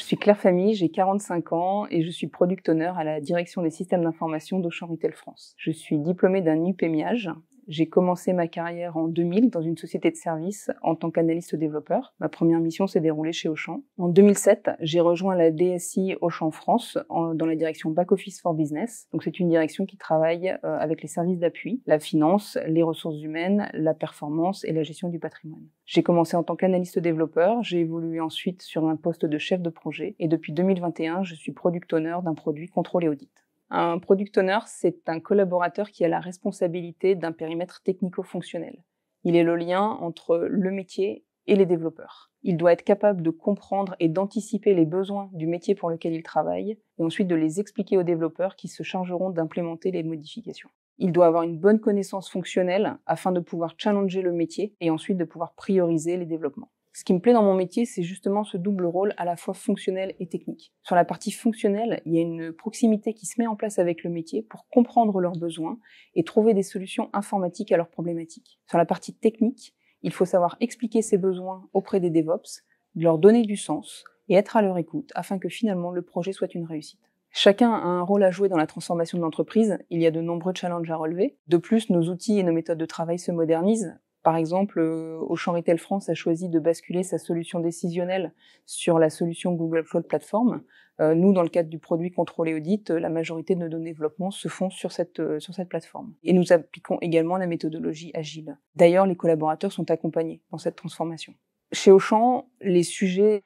Je suis Claire Famille, j'ai 45 ans et je suis product owner à la direction des systèmes d'information d'Auchan Retail France. Je suis diplômée d'un UPMIAGE. J'ai commencé ma carrière en 2000 dans une société de services en tant qu'analyste développeur. Ma première mission s'est déroulée chez Auchan. En 2007, j'ai rejoint la DSI Auchan France dans la direction Back Office for Business. Donc c'est une direction qui travaille euh, avec les services d'appui, la finance, les ressources humaines, la performance et la gestion du patrimoine. J'ai commencé en tant qu'analyste développeur, j'ai évolué ensuite sur un poste de chef de projet et depuis 2021, je suis product owner d'un produit contrôle et audit. Un product owner, c'est un collaborateur qui a la responsabilité d'un périmètre technico-fonctionnel. Il est le lien entre le métier et les développeurs. Il doit être capable de comprendre et d'anticiper les besoins du métier pour lequel il travaille, et ensuite de les expliquer aux développeurs qui se chargeront d'implémenter les modifications. Il doit avoir une bonne connaissance fonctionnelle afin de pouvoir challenger le métier et ensuite de pouvoir prioriser les développements. Ce qui me plaît dans mon métier, c'est justement ce double rôle à la fois fonctionnel et technique. Sur la partie fonctionnelle, il y a une proximité qui se met en place avec le métier pour comprendre leurs besoins et trouver des solutions informatiques à leurs problématiques. Sur la partie technique, il faut savoir expliquer ses besoins auprès des DevOps, leur donner du sens et être à leur écoute afin que finalement le projet soit une réussite. Chacun a un rôle à jouer dans la transformation de l'entreprise, il y a de nombreux challenges à relever. De plus, nos outils et nos méthodes de travail se modernisent, par exemple, euh, Auchan Retail France a choisi de basculer sa solution décisionnelle sur la solution Google Cloud Platform. Euh, nous, dans le cadre du produit contrôlé audit, euh, la majorité de nos développements se font sur cette, sur cette plateforme. Et nous appliquons également la méthodologie agile. D'ailleurs, les collaborateurs sont accompagnés dans cette transformation. Chez Auchan, les sujets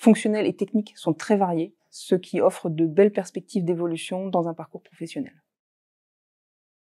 fonctionnels et techniques sont très variés, ce qui offre de belles perspectives d'évolution dans un parcours professionnel.